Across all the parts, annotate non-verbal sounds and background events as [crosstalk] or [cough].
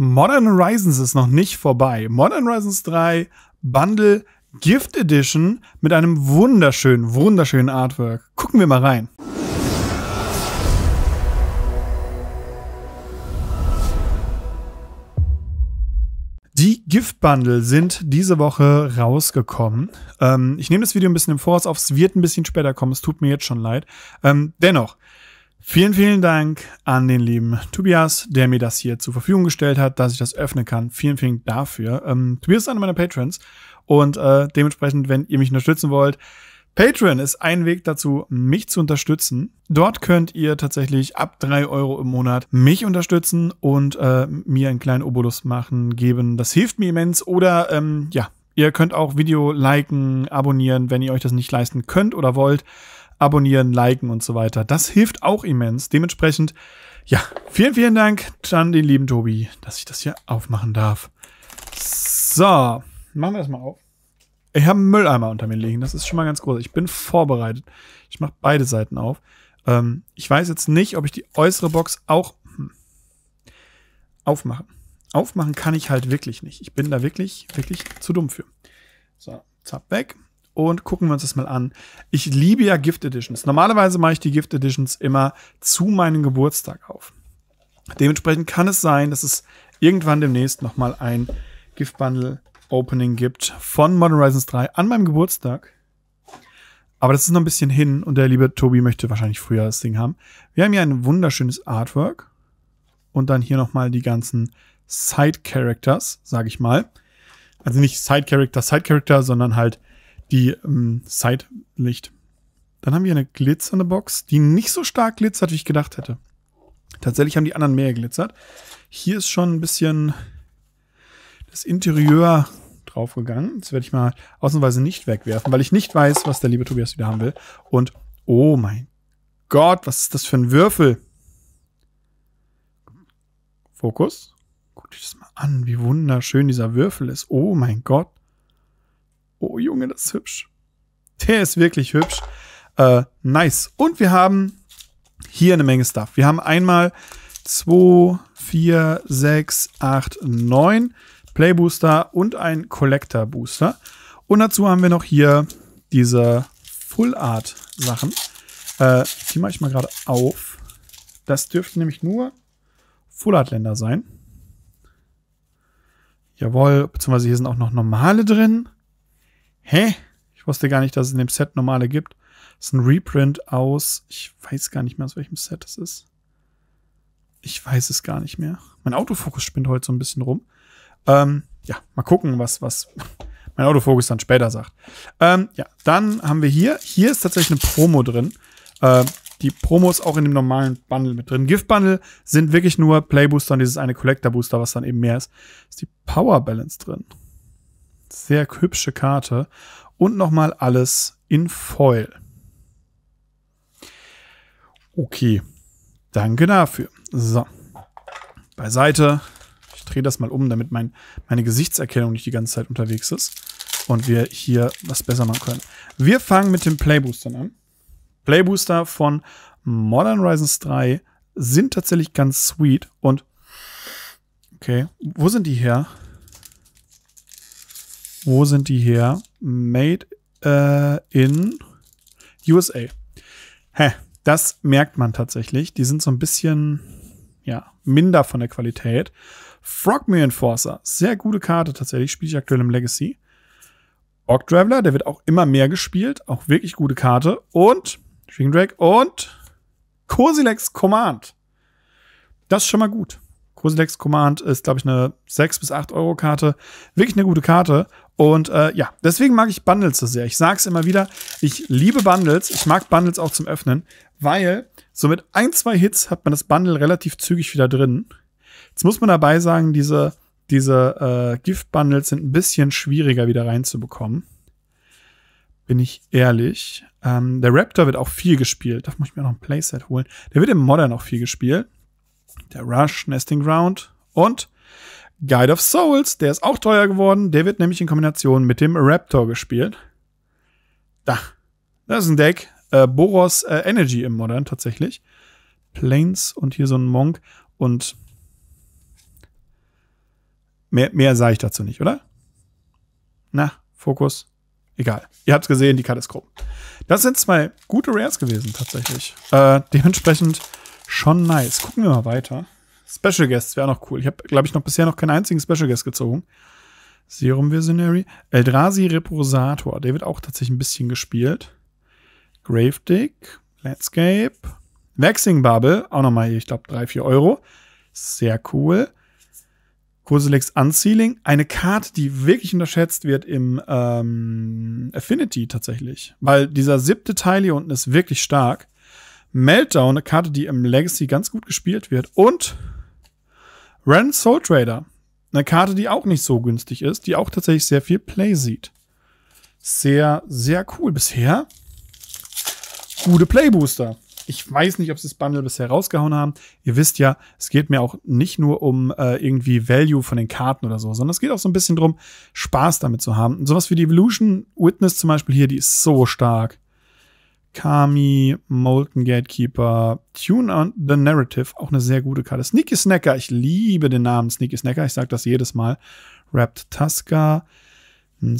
Modern Horizons ist noch nicht vorbei. Modern Horizons 3 Bundle Gift Edition mit einem wunderschönen, wunderschönen Artwork. Gucken wir mal rein. Die Gift-Bundle sind diese Woche rausgekommen. Ähm, ich nehme das Video ein bisschen im Voraus auf, es wird ein bisschen später kommen, es tut mir jetzt schon leid. Ähm, dennoch, Vielen, vielen Dank an den lieben Tobias, der mir das hier zur Verfügung gestellt hat, dass ich das öffnen kann. Vielen, vielen Dank dafür. Ähm, Tobias ist einer meiner Patrons und äh, dementsprechend, wenn ihr mich unterstützen wollt, Patreon ist ein Weg dazu, mich zu unterstützen. Dort könnt ihr tatsächlich ab drei Euro im Monat mich unterstützen und äh, mir einen kleinen Obolus machen, geben. Das hilft mir immens. Oder ähm, ja, ihr könnt auch Video liken, abonnieren, wenn ihr euch das nicht leisten könnt oder wollt abonnieren, liken und so weiter. Das hilft auch immens. Dementsprechend, ja, vielen, vielen Dank an den lieben Tobi, dass ich das hier aufmachen darf. So, machen wir das mal auf. Ich habe einen Mülleimer unter mir liegen. Das ist schon mal ganz groß. Ich bin vorbereitet. Ich mache beide Seiten auf. Ähm, ich weiß jetzt nicht, ob ich die äußere Box auch hm, aufmache. Aufmachen kann ich halt wirklich nicht. Ich bin da wirklich, wirklich zu dumm für. So, zapp weg und gucken wir uns das mal an. Ich liebe ja Gift Editions. Normalerweise mache ich die Gift Editions immer zu meinem Geburtstag auf. Dementsprechend kann es sein, dass es irgendwann demnächst nochmal ein Gift Bundle Opening gibt von Modern Horizons 3 an meinem Geburtstag. Aber das ist noch ein bisschen hin und der liebe Tobi möchte wahrscheinlich früher das Ding haben. Wir haben hier ein wunderschönes Artwork und dann hier nochmal die ganzen Side Characters, sage ich mal. Also nicht Side Character, Side Character, sondern halt die ähm, Side-Licht. Dann haben wir eine glitzernde Box, die nicht so stark glitzert, wie ich gedacht hätte. Tatsächlich haben die anderen mehr glitzert. Hier ist schon ein bisschen das Interieur draufgegangen. Das werde ich mal außenweise nicht wegwerfen, weil ich nicht weiß, was der liebe Tobias wieder haben will. Und oh mein Gott, was ist das für ein Würfel? Fokus. Guck dir das mal an, wie wunderschön dieser Würfel ist. Oh mein Gott. Oh Junge, das ist hübsch. Der ist wirklich hübsch. Äh, nice. Und wir haben hier eine Menge Stuff. Wir haben einmal 2, 4, 6, 8, 9 Playbooster und ein Collector Booster. Und dazu haben wir noch hier diese Full Art Sachen. Äh, die mache ich mal gerade auf. Das dürften nämlich nur Full Art Länder sein. Jawohl, beziehungsweise hier sind auch noch normale drin. Hä? Ich wusste gar nicht, dass es in dem Set normale gibt. Das ist ein Reprint aus, ich weiß gar nicht mehr, aus welchem Set es ist. Ich weiß es gar nicht mehr. Mein Autofokus spinnt heute so ein bisschen rum. Ähm, ja, mal gucken, was, was [laughs] mein Autofokus dann später sagt. Ähm, ja, dann haben wir hier, hier ist tatsächlich eine Promo drin. Äh, die ist auch in dem normalen Bundle mit drin. Gift-Bundle sind wirklich nur Playbooster und dieses eine Collector-Booster, was dann eben mehr ist. Ist die Power Balance drin. Sehr hübsche Karte. Und nochmal alles in Foil. Okay, danke dafür. So, beiseite. Ich drehe das mal um, damit mein, meine Gesichtserkennung nicht die ganze Zeit unterwegs ist. Und wir hier was besser machen können. Wir fangen mit den Playboostern an. Playbooster von Modern Horizons 3 sind tatsächlich ganz sweet. Und, okay, wo sind die her? Wo sind die her? Made äh, in USA. Hä, das merkt man tatsächlich. Die sind so ein bisschen, ja, minder von der Qualität. Frogmere Enforcer, sehr gute Karte tatsächlich, spiele ich aktuell im Legacy. Orc Traveler, der wird auch immer mehr gespielt, auch wirklich gute Karte. Und Shrieking Drake und Kosilex Command. Das ist schon mal gut. Cruisex Command ist, glaube ich, eine 6 bis 8 Euro Karte. Wirklich eine gute Karte. Und äh, ja, deswegen mag ich Bundles so sehr. Ich sage es immer wieder, ich liebe Bundles. Ich mag Bundles auch zum Öffnen, weil so mit ein, zwei Hits hat man das Bundle relativ zügig wieder drin. Jetzt muss man dabei sagen, diese, diese äh, Gift-Bundles sind ein bisschen schwieriger wieder reinzubekommen. Bin ich ehrlich. Ähm, der Raptor wird auch viel gespielt. Da muss ich mir noch ein Playset holen. Der wird im Modern auch viel gespielt der Rush Nesting Ground und Guide of Souls, der ist auch teuer geworden. Der wird nämlich in Kombination mit dem Raptor gespielt. Da, das ist ein Deck. Äh, Boros äh, Energy im Modern tatsächlich. Plains und hier so ein Monk und mehr, mehr sage ich dazu nicht, oder? Na, Fokus. Egal. Ihr habt es gesehen, die Karte ist grob. Das sind zwei gute Rares gewesen, tatsächlich. Äh, dementsprechend Schon nice. Gucken wir mal weiter. Special Guests wäre noch cool. Ich habe, glaube ich, noch bisher noch keinen einzigen Special Guest gezogen. Serum Visionary. Eldrazi Reposator. Der wird auch tatsächlich ein bisschen gespielt. Gravedig. Landscape. Waxing Bubble. Auch nochmal, hier, ich glaube, 3, 4 Euro. Sehr cool. Koselex Unsealing. Eine Karte, die wirklich unterschätzt wird im ähm, Affinity tatsächlich. Weil dieser siebte Teil hier unten ist wirklich stark. Meltdown, eine Karte, die im Legacy ganz gut gespielt wird. Und Ren Soul Trader, eine Karte, die auch nicht so günstig ist, die auch tatsächlich sehr viel Play sieht. Sehr, sehr cool bisher. Gute Playbooster. Ich weiß nicht, ob sie das Bundle bisher rausgehauen haben. Ihr wisst ja, es geht mir auch nicht nur um äh, irgendwie Value von den Karten oder so, sondern es geht auch so ein bisschen darum, Spaß damit zu haben. Und sowas wie die Evolution Witness zum Beispiel hier, die ist so stark. Kami, Molten Gatekeeper, Tune on the Narrative, auch eine sehr gute Karte. Sneaky Snacker, ich liebe den Namen Sneaky Snacker, ich sage das jedes Mal. Wrapped Tusker, ein,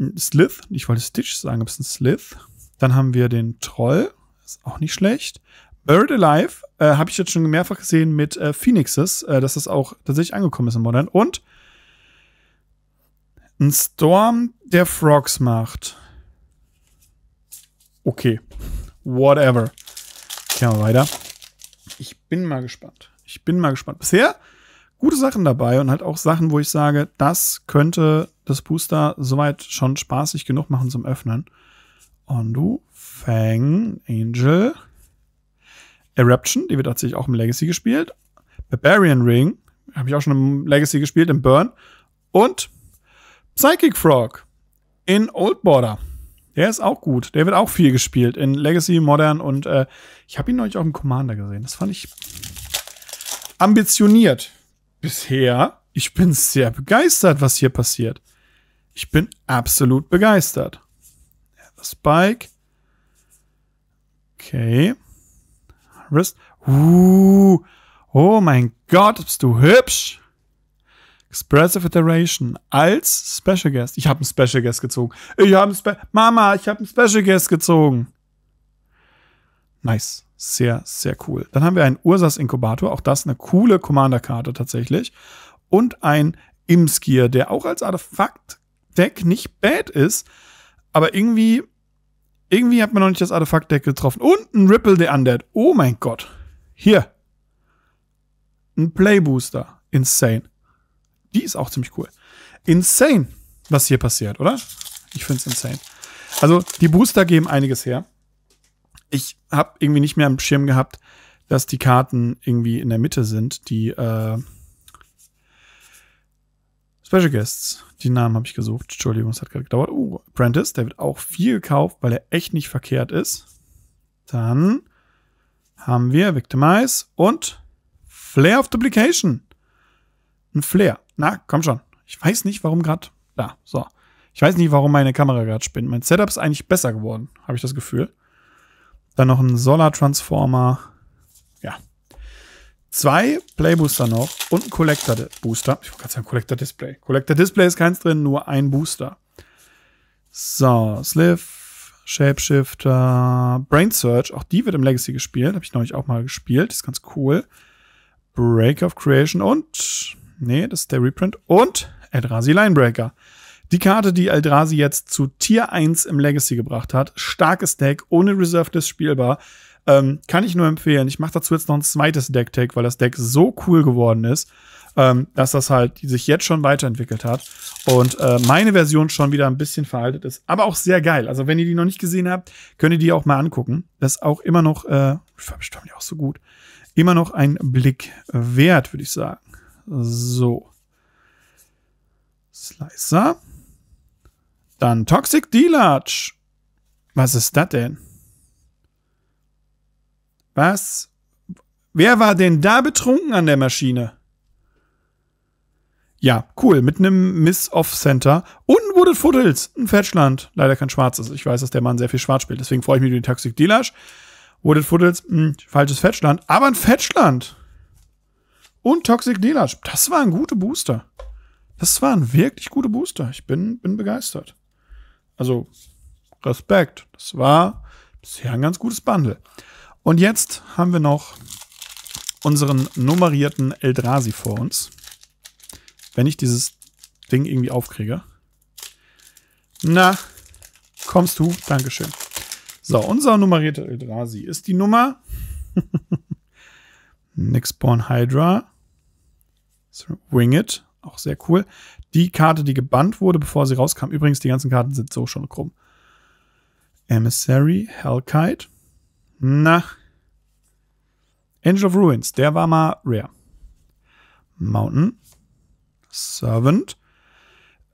ein Slith, ich wollte Stitch sagen, aber es ein Slith. Dann haben wir den Troll, ist auch nicht schlecht. Bird Alive, äh, habe ich jetzt schon mehrfach gesehen mit äh, Phoenixes, äh, dass das auch tatsächlich angekommen ist im Modern. Und ein Storm, der Frogs macht. Okay. Whatever. Gehen wir weiter. Ich bin mal gespannt. Ich bin mal gespannt. Bisher gute Sachen dabei und halt auch Sachen, wo ich sage, das könnte das Booster soweit schon spaßig genug machen zum Öffnen. Und du, Fang, Angel, Eruption, die wird tatsächlich auch im Legacy gespielt. Barbarian Ring, habe ich auch schon im Legacy gespielt, im Burn. Und Psychic Frog in Old Border. Der ist auch gut. Der wird auch viel gespielt in Legacy, Modern und äh, ich habe ihn neulich auch im Commander gesehen. Das fand ich ambitioniert bisher. Ich bin sehr begeistert, was hier passiert. Ich bin absolut begeistert. Das Bike. Okay. Wrist. Uh. Oh mein Gott, bist du hübsch. Expressive Iteration als Special Guest. Ich habe einen Special Guest gezogen. Ich habe einen Spe Mama, ich habe einen Special Guest gezogen. Nice. Sehr, sehr cool. Dann haben wir einen Ursas Inkubator. Auch das eine coole Commander-Karte tatsächlich. Und ein Imskir, der auch als Artefakt-Deck nicht bad ist. Aber irgendwie, irgendwie hat man noch nicht das Artefakt-Deck getroffen. Und ein Ripple the Undead. Oh mein Gott. Hier. Ein Playbooster. Insane. Die ist auch ziemlich cool. Insane, was hier passiert, oder? Ich finde es insane. Also, die Booster geben einiges her. Ich habe irgendwie nicht mehr am Schirm gehabt, dass die Karten irgendwie in der Mitte sind, die äh, Special Guests. Die Namen habe ich gesucht. Entschuldigung, es hat gerade gedauert. Oh, Prentice, der wird auch viel gekauft, weil er echt nicht verkehrt ist. Dann haben wir Victimize und Flare of Duplication. Ein Flare. Na, komm schon. Ich weiß nicht, warum gerade. Da, so. Ich weiß nicht, warum meine Kamera gerade spinnt. Mein Setup ist eigentlich besser geworden, habe ich das Gefühl. Dann noch ein Solar Transformer. Ja. Zwei Playbooster noch und ein Collector Booster. Ich wollte gerade sagen Collector Display. Collector Display ist keins drin, nur ein Booster. So, Sliff, Shapeshifter, Brain Search. Auch die wird im Legacy gespielt. Habe ich neulich auch mal gespielt. Ist ganz cool. Break of Creation und Nee, das ist der Reprint. Und Eldrazi Linebreaker. Die Karte, die Eldrazi jetzt zu Tier 1 im Legacy gebracht hat. Starkes Deck, ohne Reserve List spielbar. Ähm, kann ich nur empfehlen. Ich mache dazu jetzt noch ein zweites Deck-Tag, weil das Deck so cool geworden ist, ähm, dass das halt sich jetzt schon weiterentwickelt hat. Und äh, meine Version schon wieder ein bisschen veraltet ist, aber auch sehr geil. Also, wenn ihr die noch nicht gesehen habt, könnt ihr die auch mal angucken. Das ist auch immer noch, äh, ich die auch so gut, immer noch ein Blick wert, würde ich sagen. So. Slicer. Dann Toxic Deluge. Was ist das denn? Was? Wer war denn da betrunken an der Maschine? Ja, cool. Mit einem Miss-Off-Center und Wooded Foothills. Ein Fetchland. Leider kein schwarzes. Ich weiß, dass der Mann sehr viel schwarz spielt. Deswegen freue ich mich über die Toxic Deluge. Wooded Foothills, mh, hm, falsches Fetchland. Aber ein Fetchland. Und Toxic Deluge. Das waren gute Booster. Das waren wirklich gute Booster. Ich bin, bin begeistert. Also, Respekt. Das war bisher ein ganz gutes Bundle. Und jetzt haben wir noch unseren nummerierten Eldrasi vor uns. Wenn ich dieses Ding irgendwie aufkriege. Na, kommst du. Dankeschön. So, unser nummerierter Eldrasi ist die Nummer Nixborn Hydra. Winged, auch sehr cool. Die Karte, die gebannt wurde, bevor sie rauskam. Übrigens, die ganzen Karten sind so schon krumm. Emissary, Hellkite. Na. Angel of Ruins, der war mal rare. Mountain. Servant.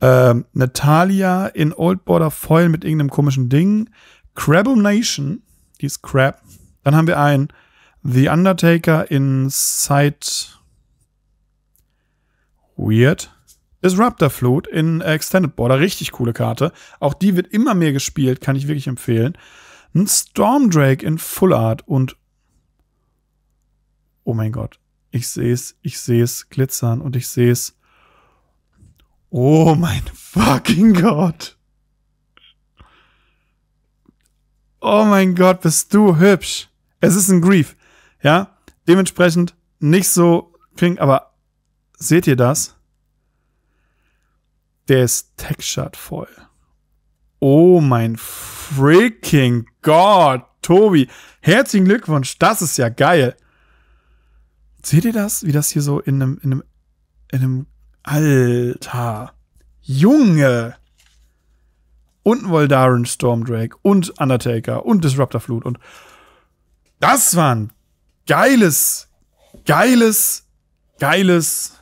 Ähm, Natalia in Old Border Foil mit irgendeinem komischen Ding. Crabum Nation, die ist Crab. Dann haben wir ein The Undertaker in Sight Weird. Disruptor Float in Extended Border. Richtig coole Karte. Auch die wird immer mehr gespielt, kann ich wirklich empfehlen. Ein Stormdrake in Full Art und. Oh mein Gott. Ich sehe es, ich sehe es glitzern und ich sehe es. Oh mein fucking Gott. Oh mein Gott, bist du hübsch. Es ist ein Grief. Ja, dementsprechend nicht so klingt, aber seht ihr das? Der ist Tech-Shot voll. Oh mein freaking Gott, Tobi. Herzlichen Glückwunsch, das ist ja geil. Seht ihr das, wie das hier so in einem, in einem, in einem, Alter. Junge. Und Voldaren Storm Drake und Undertaker und Disruptor Flut und das waren geiles, geiles, geiles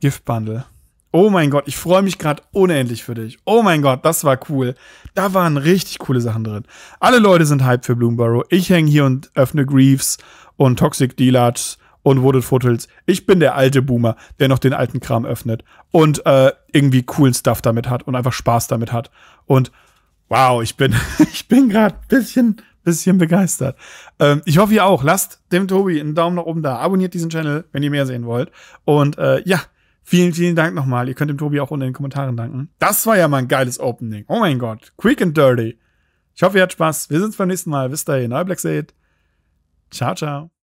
Gift Bundle. Oh mein Gott, ich freue mich gerade unendlich für dich. Oh mein Gott, das war cool. Da waren richtig coole Sachen drin. Alle Leute sind hyped für Bloomborough. Ich hänge hier und öffne Greaves und Toxic Deluxe und Wooded Foothills. Ich bin der alte Boomer, der noch den alten Kram öffnet und äh, irgendwie coolen Stuff damit hat und einfach Spaß damit hat. Und wow, ich bin, [laughs] ich bin gerade ein bisschen, bisschen begeistert. Ähm, ich hoffe, ihr auch. Lasst dem Tobi einen Daumen nach oben da. Abonniert diesen Channel, wenn ihr mehr sehen wollt. Und äh, ja, vielen, vielen Dank nochmal. Ihr könnt dem Tobi auch unter den Kommentaren danken. Das war ja mal ein geiles Opening. Oh mein Gott. Quick and dirty. Ich hoffe, ihr habt Spaß. Wir sehen uns beim nächsten Mal. Bis dahin. Euer Black Seed. Ciao, ciao.